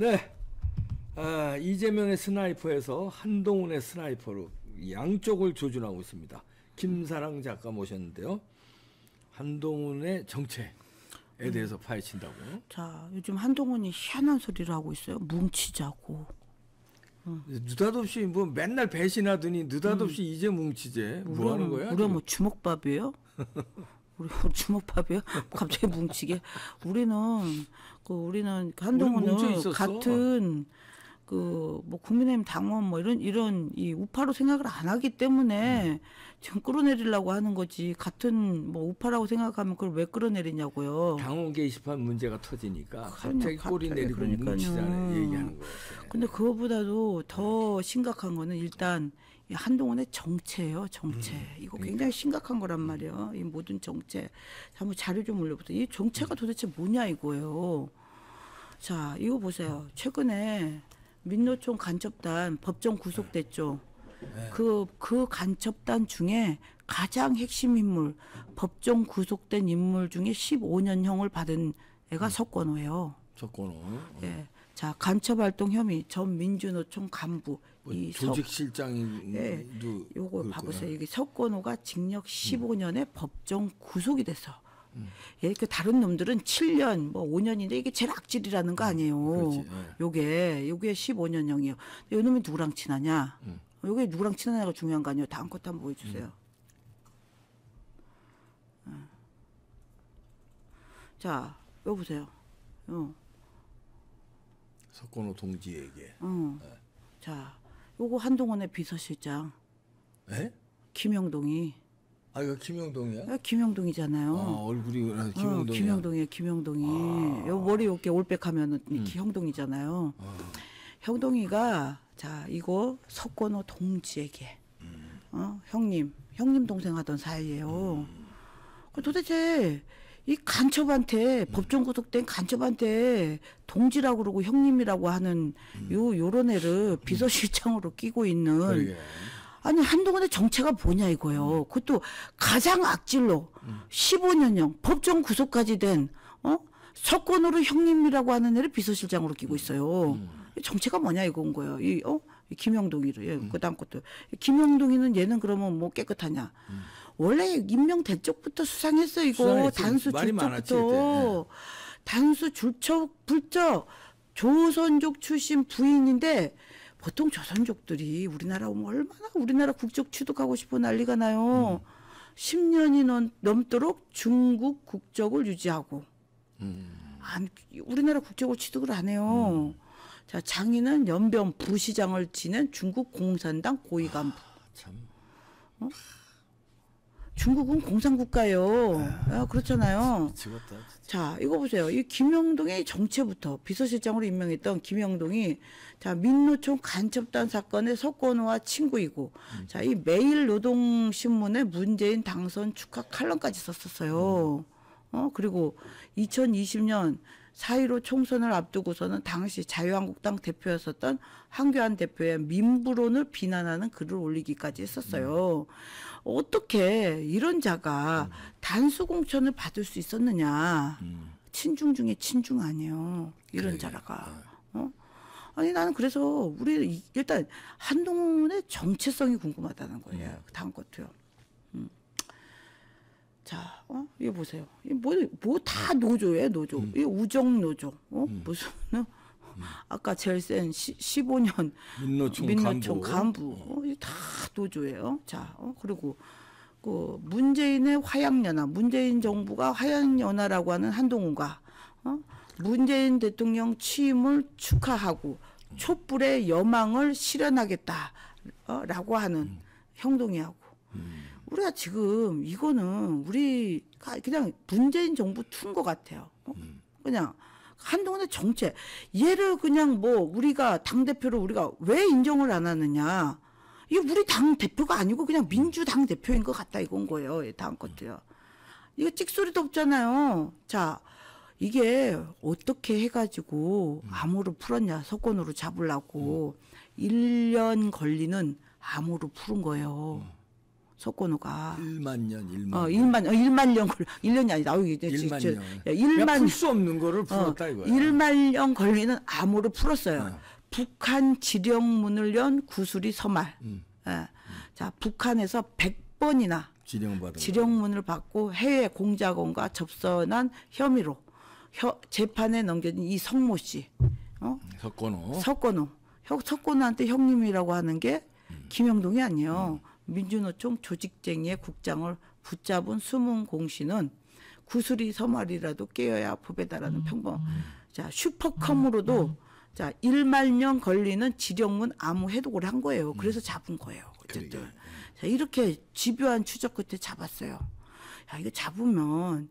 네. 아, 이재명의 스나이퍼에서 한동훈의 스나이퍼로 양쪽을 조준하고 있습니다. 김사랑 작가 모셨는데요. 한동훈의 정체에 음. 대해서 음. 파헤친다고. 자, 요즘 한동훈이 희한한 소리를 하고 있어요. 뭉치자고. 음. 느닷없이 뭐 맨날 배신하더니 느닷없이 음. 이제 뭉치제. 뭐 우려, 하는 뭐 거야? 우려 뭐 주먹밥이에요? 우리 주먹밥이요? 갑자기 뭉치게. 우리는 그 우리는 그 한동훈을 같은 그 뭐 국민의힘 당원 뭐 이런 이런 이 우파로 생각을 안 하기 때문에 음. 지금 끌어내리려고 하는 거지 같은 뭐 우파라고 생각하면 그걸 왜 끌어내리냐고요. 당원 게시판 문제가 터지니까 갑자기 꼬리 내리고 뭉치자는 얘기하는 거예요. 근데 그거보다도 더 네. 심각한 거는 일단 한동안의 정체예요, 정체. 음, 이거 그러니까. 굉장히 그러니까. 심각한 거란 음. 말이에요. 이 모든 정체. 한번 자료 좀 올려보세요. 이 정체가 음. 도대체 뭐냐 이거예요. 자, 이거 보세요. 음. 최근에 민노총 간첩단 법정 구속됐죠. 그그 네. 네. 그, 그 간첩단 중에 가장 핵심 인물 법정 구속된 인물 중에 15년형을 받은 애가 음. 석권호예요. 석권호. 어. 예. 네. 자 간첩 활동 혐의 전 민주노총 간부 뭐이 조직실장도 예, 요거 봐보세요. 이게 석권호가 징역 15년에 음. 법정 구속이 돼서 음. 예, 그 다른 놈들은 7년 뭐 5년인데 이게 제일 악질이라는 거 음, 아니에요. 예. 요게 요게 15년형이요. 요 놈이 누구랑 친하냐? 음. 요게 누구랑 친하냐가 중요한 거 아니에요. 다음 것도 한번 보여주세요. 음. 예. 자, 요 보세요. 요. 어. 석권호 동지에게. 어. 네. 자, 요거 한동훈의 비서실장. 예? 김영동이. 아 이거 김영동이야? 아, 김영동이잖아요. 아, 얼굴이 김영동이. 어, 김영동이에요. 김영동이. 아. 요 머리 이렇게 올백하면 음. 형동이잖아요. 아. 형동이가 자 이거 석권호 동지에게 음. 어 형님 형님 동생 하던 사이에요. 음. 그 도대체 이 간첩한테 음. 법정 구속된 간첩한테 동지라고 그러고 형님이라고 하는 음. 요 요런 애를 비서실장으로 음. 끼고 있는 아니 한동안의 정체가 뭐냐 이거예요. 그것도 가장 악질로 15년형 법정 구속까지 된 어? 석권으로 형님이라고 하는 애를 비서실장으로 끼고 있어요. 정체가 뭐냐 이건 거예요. 이 어? 김영동이로 예, 그다음 것도 김영동이는 얘는 그러면 뭐 깨끗하냐? 원래 임명대 쪽부터 수상했어 이거 단수 줄적부터 예. 단수 줄적 불적 조선족 출신 부인인데 보통 조선족들이 우리나라 오면 얼마나 우리나라 국적 취득하고 싶어 난리가 나요. 음. 10년이 넘, 넘도록 중국 국적을 유지하고 음. 안, 우리나라 국적을 취득을 안 해요. 음. 자 장인은 연병 부시장을 지낸 중국 공산당 고위 간부. 아, 참. 어? 아. 중국은 공산국가요 네. 아, 그렇잖아요. 미치다 자, 이거 보세요. 이 김영동의 정체부터 비서실장으로 임명했던 김영동이 자, 민노총 간첩단 사건의 석권호와 친구이고 음. 자, 이 매일 노동신문에 문재인 당선 축하 칼럼까지 썼었어요. 음. 어, 그리고 2020년 4.15 총선을 앞두고서는 당시 자유한국당 대표였었던 황교안 대표의 민부론을 비난하는 글을 올리기까지 했었어요. 음. 어떻게 이런 자가 음. 단수공천을 받을 수 있었느냐. 음. 친중 중에 친중 아니에요. 이런 자라가. 네. 어? 아니 나는 그래서 우리 일단 한동훈의 정체성이 궁금하다는 거예요. 네. 다음 것도요. 음. 자, 어? 이거 보세요. 뭐뭐 뭐 다 노조예요, 노조. 음. 이 우정 노조. 어? 음. 무슨 어? 음. 아까 제센 시, 15년 민노총, 민노총 간부, 간부. 어, 어 다 노조예요. 자 어, 그리고 그 문재인의 화양연화, 문재인 정부가 화양연화라고 하는 한동훈과 어? 문재인 대통령 취임을 축하하고 촛불의 여망을 실현하겠다라고 하는 음. 행동이하고 음. 우리가 지금 이거는 우리가 그냥 문재인 정부 툰것 같아요. 어? 음. 그냥 한동안의 정체. 얘를 그냥 뭐 우리가 당 대표로 우리가 왜 인정을 안 하느냐. 이 우리 당 대표가 아니고 그냥 민주당 대표인 것 같다 이건 거예요. 다음 것들요 이거 찍소리도 없잖아요. 자, 이게 어떻게 해가지고 음. 암호를 풀었냐. 석권으로 잡으려고. 음. 1년 걸리는 암호를 푸른 거예요. 음. 석고노가 1만 년, 1만 어, 1만 년. 1만 어, 년 걸, 1년이 아니다. 아유, 이제 1만 저, 년. 야, 1만 풀수 없는 거를 어, 풀었다 이거야. 1만 년 걸리는 암호를 풀었어요. 어. 북한 지령문을 연 구슬이 서말. 음. 예. 음. 자, 북한에서 100번이나 지령 문을 받고 해외 공작원과 접선한 혐의로 혀, 재판에 넘겨진 이 성모 씨. 어? 석권호석권호 석건호한테 형님이라고 하는 게 음. 김영동이 아니에요. 음. 민주노총 조직쟁의 국장을 붙잡은 숨은 공신은 구슬이 서말이라도 깨어야 부배다라는 음. 평범. 음. 자 슈퍼컴으로도 음. 자 1만년 걸리는 지령문 암호 해독을 한 거예요. 음. 그래서 잡은 거예요. 어쨌든 그러게. 음. 자 이렇게 집요한 추적 끝에 잡았어요. 야 이거 잡으면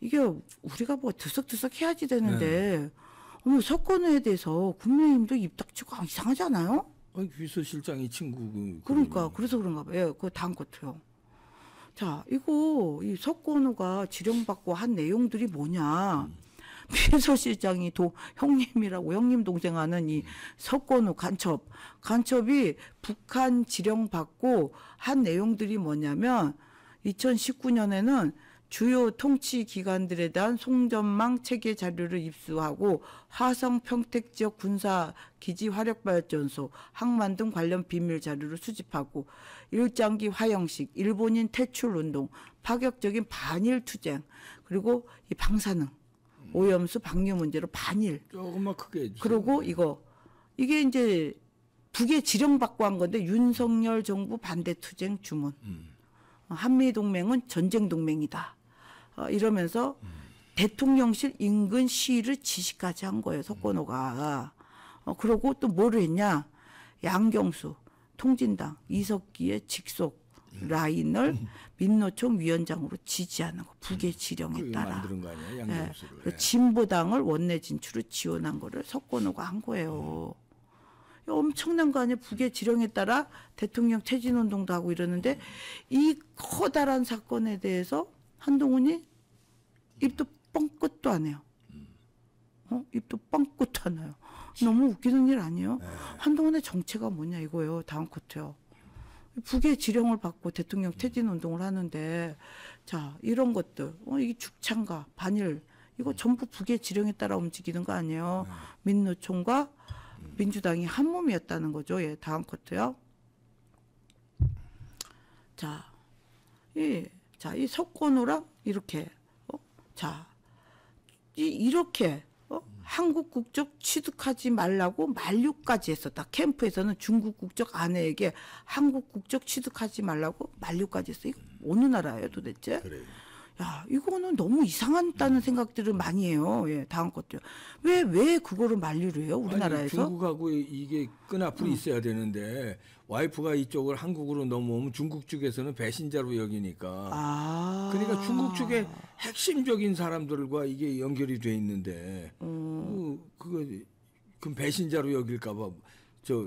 이게 우리가 뭐 드석드석 해야지 되는데 네. 어머 석권에 대해서 국민의힘도 입 닥치고 아, 이상하잖아요. 아니, 비서실장 이 친구 그 그러니까 그래서 그런가 봐요. 예, 그 다음 것도요. 자, 이거 이 석권호가 지령받고 한 내용들이 뭐냐? 음. 비서실장이 도 형님이라고 형님 동생 하는 이 음. 석권호 간첩 간첩이 북한 지령 받고 한 내용들이 뭐냐면 2019년에는 주요 통치 기관들에 대한 송전망 체계 자료를 입수하고 화성 평택 지역 군사 기지 화력 발전소, 항만 등 관련 비밀 자료를 수집하고 일장기 화형식, 일본인 퇴출 운동, 파격적인 반일 투쟁, 그리고 이 방사능, 오염수 방류 문제로 반일. 조금만 크게 해주세요. 그리고 이거 이게 이제 북에 지령받고 한 건데 윤석열 정부 반대 투쟁 주문. 음. 한미 동맹은 전쟁 동맹이다. 어, 이러면서 음. 대통령실 인근 시위를 지시까지 한 거예요. 석권호가. 어, 그러고 또 뭐를 했냐? 양경수, 통진당, 이석기의 직속 라인을 민노총 위원장으로 지지하는 거 북의 음. 지령에 따라 아니야, 네. 네. 진보당을 원내 진출을 지원한 거를 석권호가 한 거예요. 음. 엄청난 거 아니에요. 북의 지령에 따라 대통령 퇴진운동도 하고 이러는데 이 커다란 사건에 대해서 한동훈이 입도 뻥끗도 안 해요. 어? 입도 뻥끗도 안 해요. 너무 웃기는 일 아니에요? 네. 한동훈의 정체가 뭐냐 이거예요. 다음 코트요. 북의 지령을 받고 대통령 음. 퇴진 운동을 하는데 자 이런 것들 어, 이게 죽창과 반일 이거 음. 전부 북의 지령에 따라 움직이는 거 아니에요. 네. 민노총과 음. 민주당이 한 몸이었다는 거죠. 예, 다음 코트요. 자, 이 예, 자, 이석권호랑 이렇게 어? 자, 이 이렇게 어? 한국 국적 취득하지 말라고 만류까지 했었다. 캠프에서는 중국 국적 아내에게 한국 국적 취득하지 말라고 만류까지 했어. 이거 어느 나라예요, 도대체? 그래요. 야, 이거는 너무 이상하다는 생각들을 많이 해요. 예, 다음 것들. 왜, 왜 그거를 만류를 해요? 우리나라에서? 아니, 중국하고 이게 끈앞으로 음. 있어야 되는데, 와이프가 이쪽을 한국으로 넘어오면 중국 쪽에서는 배신자로 여기니까. 아. 그러니까 중국 쪽에 핵심적인 사람들과 이게 연결이 돼 있는데, 음. 그, 그거, 그럼 배신자로 여길까봐, 저,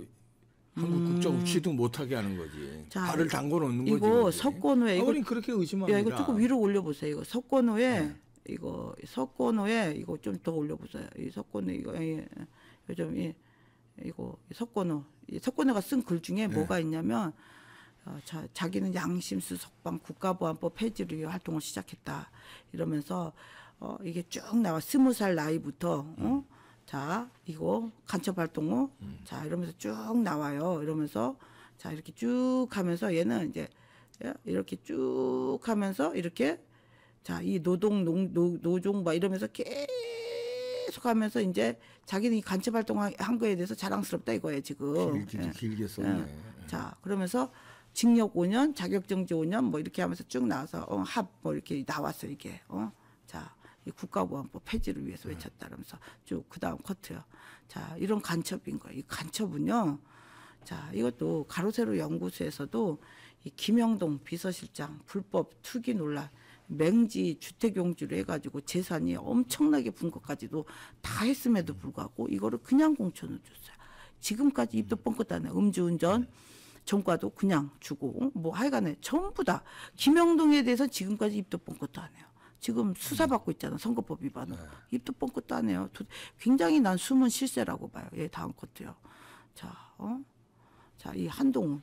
한국 음. 국적 취도 못하게 하는 거지. 자, 발을 담궈 놓는 거지. 이거 석권호에 아, 이거 그렇게 의심합니다. 야 이거 조금 위로 올려보세요. 이거 석권호에 네. 이거 석권호에 이거 좀 더 올려보세요. 이 석권호 이거 예, 예, 요즘 이 이거 석권호 이 석권호가 쓴 글 중에 네. 뭐가 있냐면 어, 자, 자기는 양심수 석방 국가보안법 폐지를 위해 활동을 시작했다 이러면서 어, 이게 쭉 나와 스무 살 나이부터 어? 음. 자, 이거 간첩 활동 후. 음. 자, 이러면서 쭉 나와요. 이러면서 자, 이렇게 쭉 하면서 얘는 이제 예, 이렇게 쭉 하면서 이렇게 자, 이 노동 농, 노, 노종 막 뭐 이러면서 계속 하면서 이제 자기는 이 간첩 활동한 거에 대해서 자랑스럽다 이거예요, 지금. 길게, 예. 길게 썼네. 예. 예. 자, 그러면서 징역 5년, 자격정지 5년 뭐 이렇게 하면서 쭉 나와서 어, 합 뭐 이렇게 나왔어 이게. 어. 국가보안법 폐지를 위해서 네. 외쳤다면서 쭉 그다음 커트요. 자 이런 간첩인 거예요. 이 간첩은요. 자 이것도 가로세로 연구소에서도 이 김영동 비서실장 불법 투기 논란 맹지 주택용지로 해가지고 재산이 엄청나게 분 것까지도 다 했음에도 음. 불구하고 이거를 그냥 공천을 줬어요. 지금까지 입도 음. 뻥끗하네. 음주운전. 네. 전과도 그냥 주고 뭐 하여간에 전부 다 김영동에 대해서 지금까지 입도 뻥도안해요 지금 수사받고 있잖아. 선거법 위반으 네. 입도 뻥끗도안 해요. 굉장히 난 숨은 실세라고 봐요. 예, 다음 것도요. 자, 어? 자, 이 한동훈.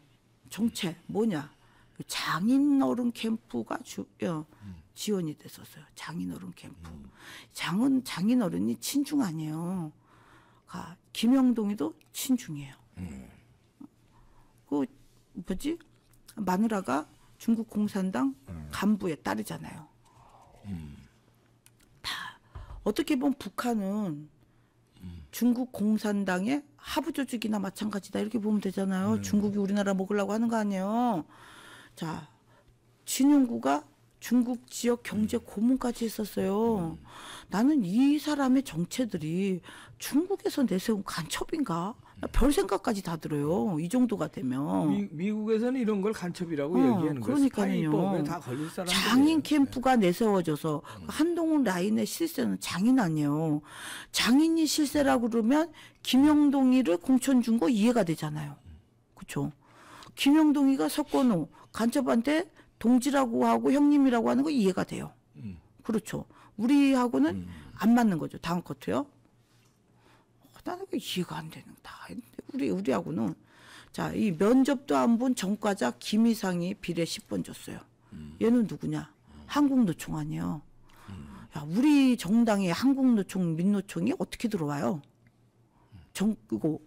정체, 뭐냐. 그 장인 어른 캠프가 주, 어, 음. 지원이 됐었어요. 장인 어른 캠프. 음. 장은, 장인 어른이 친중 아니에요. 가, 김영동이도 친중이에요. 음. 그, 뭐지? 마누라가 중국 공산당 간부의 딸이잖아요. 다 어떻게 보면 북한은 중국 공산당의 하부 조직이나 마찬가지다 이렇게 보면 되잖아요. 네. 중국이 우리나라 먹으려고 하는 거 아니에요. 자, 진흥구가 중국 지역 경제 음. 고문까지 했었어요. 음. 나는 이 사람의 정체들이 중국에서 내세운 간첩인가? 음. 별 생각까지 다 들어요. 이 정도가 되면 미, 국에서는 이런 걸 간첩이라고 어, 얘기하는 그러니까요. 다 걸릴 사람 장인 캠프가 네. 내세워져서 음. 그 한동훈 라인의 실세는 장인 아니에요. 장인이 실세라고 그러면 김영동이를 공천 준 거 이해가 되잖아요. 그렇죠? 김영동이가 석권호 간첩한테 동지라고 하고 형님이라고 하는 거 이해가 돼요. 음. 그렇죠. 우리하고는 음. 안 맞는 거죠. 다음 커트요. 어, 나는 이해가 안 되는 거 다. 했는데 우리 우리하고는 자 이 면접도 안본 전과자 김희상이 비례 10번 줬어요. 음. 얘는 누구냐? 한국노총 아니에요. 음. 야, 우리 정당에 한국노총, 민노총이 어떻게 들어와요? 정 그거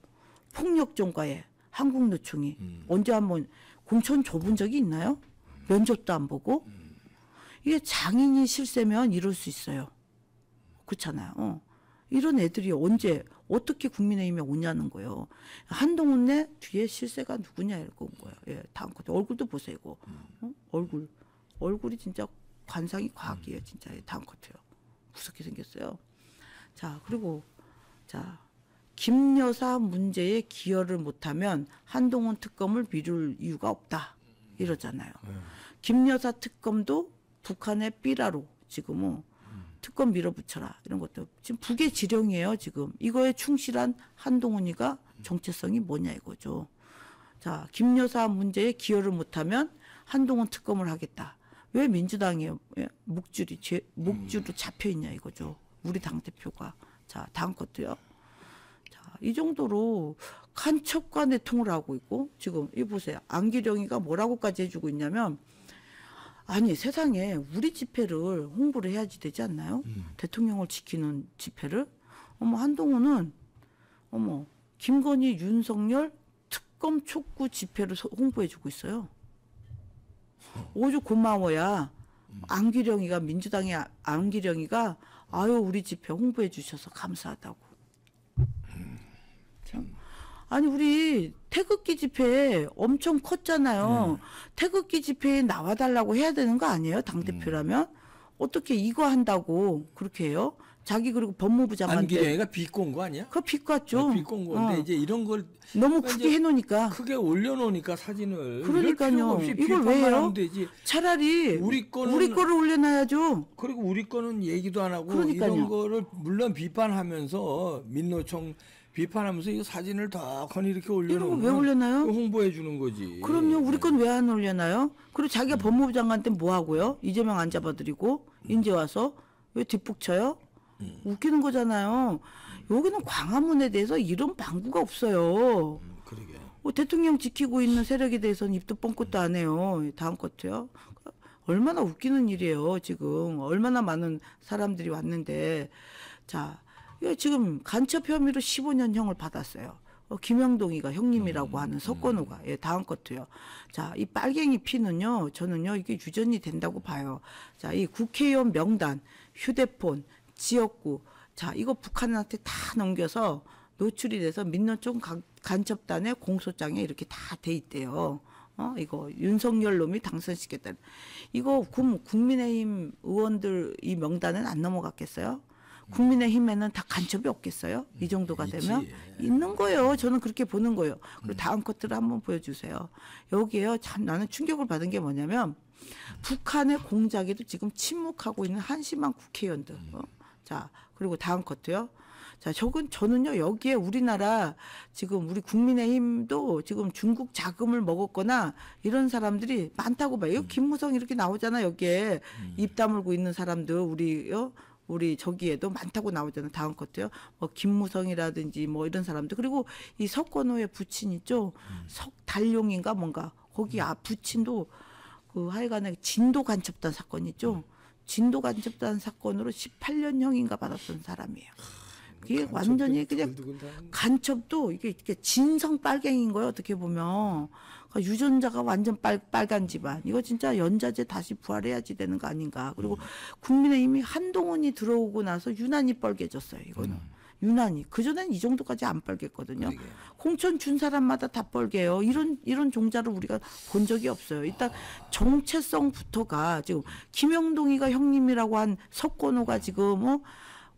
폭력 정과에 한국노총이 음. 언제 한번 공천 줘본 적이 있나요? 면접도 안 보고 이게 장인이 실세면 이럴 수 있어요. 그렇잖아요. 어. 이런 애들이 언제 어떻게 국민의힘에 오냐는 거예요. 한동훈네 뒤에 실세가 누구냐 이렇 거예요. 예, 다음 얼굴도 보세요. 이거 어? 얼굴 얼굴이 진짜 관상이 과학이에요. 음. 진짜 예, 다음 컷이요. 무섭게 생겼어요. 자 그리고 자 김여사 문제에 기여를 못하면 한동훈 특검을 미룰 이유가 없다. 이러잖아요. 음. 김여사 특검도 북한의 삐라로 지금은 특검 밀어붙여라 이런 것도 지금 북의 지령이에요 지금 이거에 충실한 한동훈이가 정체성이 뭐냐 이거죠. 자 김여사 문제에 기여를 못하면 한동훈 특검을 하겠다. 왜 민주당이 목줄이 목줄로 음. 잡혀 있냐 이거죠. 우리 당 대표가 자다 것도요. 이 정도로 간첩과 내통을 하고 있고 지금 이 보세요. 안기령이가 뭐라고까지 해주고 있냐면 아니 세상에 우리 집회를 홍보를 해야지 되지 않나요? 음. 대통령을 지키는 집회를 어머 한동훈은 어머 김건희 윤석열 특검 촉구 집회를 홍보해주고 있어요. 오죽 고마워야 안기령이가 민주당의 안기령이가 아유 우리 집회 홍보해 주셔서 감사하다고. 아니 우리 태극기 집회 엄청 컸잖아요. 네. 태극기 집회에 나와달라고 해야 되는 거 아니에요? 당 대표라면 음. 어떻게 이거 한다고 그렇게 해요? 자기 그리고 법무부 장관한테 안기령이가 비꼰 그러니까 거 아니야? 그거 비꿨죠. 네, 비꼰 건데 어. 이제 이런 걸 너무 그러니까 크게 해놓으니까 크게 올려놓으니까 사진을 그러니까요. 이걸 왜 해요? 차라리 우리 거는 우리 거를 올려놔야죠. 그리고 우리 거는 얘기도 안 하고 그러니까요. 이런 거를 물론 비판하면서 민노총 비판하면서 이 사진을 다 건이 이렇게 올려놓으왜 올려나요? 홍보해 주는 거지. 그럼요. 우리 건 왜안 네. 올려나요? 그리고 자기가 법무부 장관 때뭐 하고요? 이재명 안 잡아드리고 인제 음. 와서 왜 뒷북쳐요? 음. 웃기는 거잖아요. 여기는 광화문에 대해서 이런 방구가 없어요. 음, 그러게. 어, 대통령 지키고 있는 세력에 대해서는 입도 뻥끗도 음. 안 해요. 다음 것도요. 얼마나 웃기는 일이에요. 지금 얼마나 많은 사람들이 왔는데 자. 예, 지금 간첩 혐의로 15년형을 받았어요. 어, 김영동이가 형님이라고 음, 하는 석건호가 음. 예, 다음 것도요. 자, 이 빨갱이 피는요, 저는요 이게 유전이 된다고 봐요. 자, 이 국회의원 명단, 휴대폰, 지역구, 자 이거 북한한테 다 넘겨서 노출이 돼서 민노총 간첩단의 공소장에 이렇게 다 돼 있대요. 어, 이거 윤석열 놈이 당선시켰다. 이거 그 국민의힘 의원들 이 명단은 안 넘어갔겠어요? 국민의힘에는 다 간첩이 없겠어요? 이 정도가 되면 있는 거예요. 저는 그렇게 보는 거예요. 그리고 음. 다음 커트를 한번 보여주세요. 여기에요. 참 나는 충격을 받은 게 뭐냐면 북한의 공작에도 지금 침묵하고 있는 한심한 국회의원들. 음. 어? 자 그리고 다음 커트요. 자, 저건 저는요 여기에 우리나라 지금 우리 국민의힘도 지금 중국 자금을 먹었거나 이런 사람들이 많다고 봐요. 음. 김무성 이렇게 나오잖아 여기에 음. 입 다물고 있는 사람들 우리요 어? 우리 저기에도 많다고 나오잖아요. 다음 것도요. 뭐 김무성이라든지 뭐 이런 사람들 그리고 이 석권호의 부친 있죠. 음. 석달룡인가 뭔가 거기 음. 아 부친도 그 하여간에 진도 간첩단 사건 있죠. 음. 진도 간첩단 사건으로 18년형인가 받았던 사람이에요. 이게 뭐 완전히 그냥 간첩도 이게 진성 빨갱인 거예요 어떻게 보면 그러니까 유전자가 완전 빨, 빨간 집안. 이거 진짜 연자제 다시 부활해야지 되는 거 아닌가. 그리고 음. 국민의힘이 한동훈이 들어오고 나서 유난히 빨개졌어요 이거는. 음. 유난히 그전엔 이 정도까지 안빨갰거든요그 공천 준 사람마다 다 뻘개요. 이런 이런 종자를 우리가 본 적이 없어요. 일단 아. 정체성부터가 지금 김영동이가 형님이라고 한 석권호가 지금 어,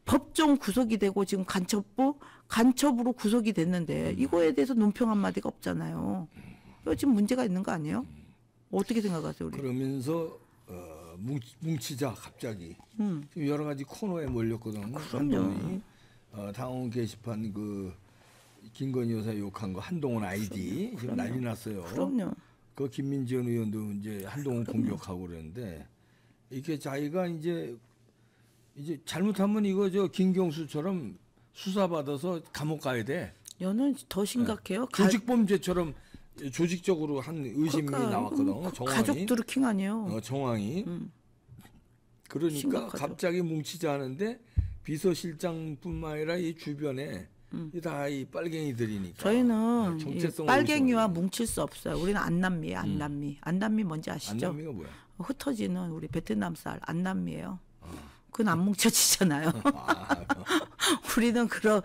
법정 구속이 되고 지금 간첩부 간첩으로 구속이 됐는데 음. 이거에 대해서 논평 한 마디가 없잖아요. 음. 지금 문제가 있는 거 아니에요? 어떻게 생각하세요, 우리? 그러면서 어, 뭉치, 자 갑자기 음. 여러 가지 코너에 몰렸거든요. 한동 어, 당원 게시판 그 김건희 여사 욕한 거 한동훈 아이디 그럼요. 지금 난리 났어요. 그럼요. 그 김민지원 의원도 이제 한동훈 그럼요. 공격하고 그랬는데 이게 자기가 이제 이제 잘못하면 이거 저 김경수처럼 수사받아서 감옥 가야 돼. 여는 더 심각해요. 네. 조직범죄처럼 조직적으로 한 의심이 그러니까, 나왔거든. 음, 정황이. 가족드루킹 아니에요. 어, 정황이. 음. 그러니까 심각하죠. 갑자기 뭉치자 하는데 비서실장뿐만 아니라 이 주변에 음. 다이 빨갱이들이니까. 저희는 네, 정 빨갱이와 의심하는. 뭉칠 수 없어요. 우리는 안남미 음. 안남미. 안남미 뭔지 아시죠? 안남미가 뭐야? 흩어지는 우리 베트남 쌀 안남미예요. 그건 안 뭉쳐지잖아요. 어, 우리는 그런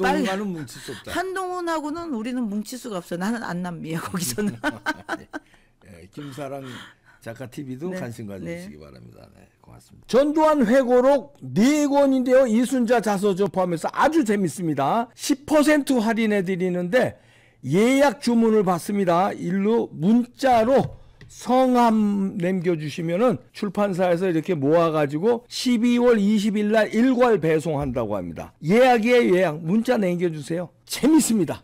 빨리 한동훈 뭉칠 수 없다. 한동훈하고는 우리는 뭉칠 수가 없어. 나는 안남미야 거기서는. 예, 김사랑 작가 TV도 네. 관심 가져주시기 네. 바랍니다. 네, 고맙습니다. 전두환 회고록 4권인데요. 이순자 자서저 포함해서 아주 재밌습니다. 10% 할인해 드리는데 예약 주문을 받습니다. 일로 문자로 성함 남겨주시면은 출판사에서 이렇게 모아가지고 12월 20일 날 일괄 배송한다고 합니다. 예약이에요, 예약. 문자 남겨주세요. 재밌습니다.